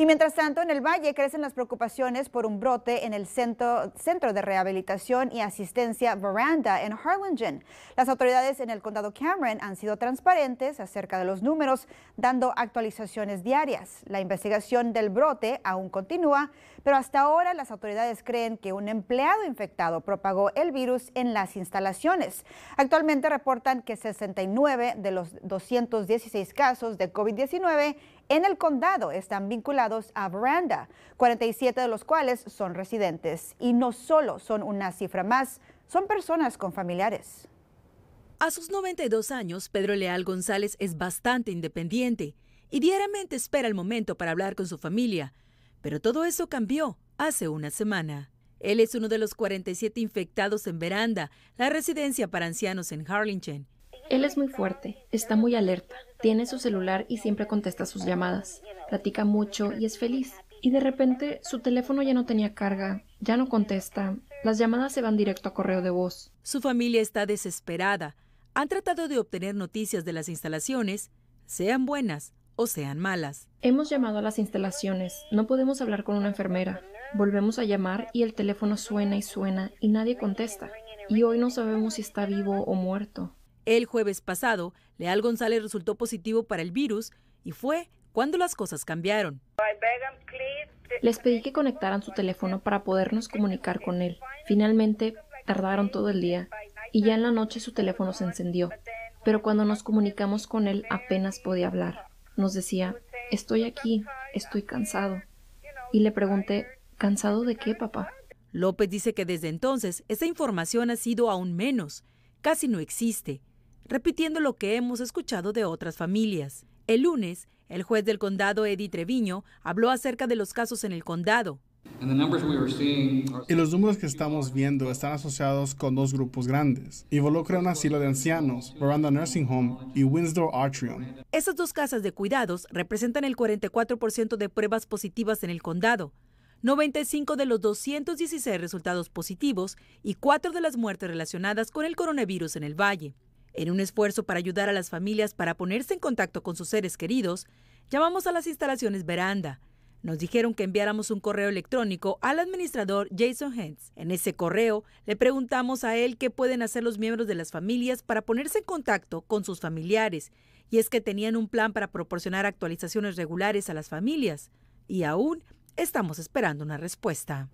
Y mientras tanto, en el Valle crecen las preocupaciones por un brote en el centro, centro de Rehabilitación y Asistencia Veranda en Harlingen. Las autoridades en el condado Cameron han sido transparentes acerca de los números, dando actualizaciones diarias. La investigación del brote aún continúa, pero hasta ahora las autoridades creen que un empleado infectado propagó el virus en las instalaciones. Actualmente reportan que 69 de los 216 casos de COVID-19 en el condado están vinculados a Veranda, 47 de los cuales son residentes. Y no solo son una cifra más, son personas con familiares. A sus 92 años, Pedro Leal González es bastante independiente y diariamente espera el momento para hablar con su familia. Pero todo eso cambió hace una semana. Él es uno de los 47 infectados en Veranda, la residencia para ancianos en Harlingen. Él es muy fuerte, está muy alerta, tiene su celular y siempre contesta sus llamadas, platica mucho y es feliz. Y de repente su teléfono ya no tenía carga, ya no contesta, las llamadas se van directo a correo de voz. Su familia está desesperada. Han tratado de obtener noticias de las instalaciones, sean buenas o sean malas. Hemos llamado a las instalaciones, no podemos hablar con una enfermera. Volvemos a llamar y el teléfono suena y suena y nadie contesta. Y hoy no sabemos si está vivo o muerto. El jueves pasado, Leal González resultó positivo para el virus y fue cuando las cosas cambiaron. Les pedí que conectaran su teléfono para podernos comunicar con él. Finalmente, tardaron todo el día y ya en la noche su teléfono se encendió. Pero cuando nos comunicamos con él apenas podía hablar. Nos decía, estoy aquí, estoy cansado. Y le pregunté, ¿cansado de qué, papá? López dice que desde entonces esa información ha sido aún menos, casi no existe repitiendo lo que hemos escuchado de otras familias. El lunes, el juez del condado Eddie Treviño habló acerca de los casos en el condado. Y los números que estamos viendo están asociados con dos grupos grandes. Involucra un asilo de ancianos, Veranda Nursing Home y Windsor Atrium. Esas dos casas de cuidados representan el 44% de pruebas positivas en el condado, 95 de los 216 resultados positivos y 4 de las muertes relacionadas con el coronavirus en el valle. En un esfuerzo para ayudar a las familias para ponerse en contacto con sus seres queridos, llamamos a las instalaciones Veranda. Nos dijeron que enviáramos un correo electrónico al administrador Jason Hens. En ese correo le preguntamos a él qué pueden hacer los miembros de las familias para ponerse en contacto con sus familiares, y es que tenían un plan para proporcionar actualizaciones regulares a las familias, y aún estamos esperando una respuesta.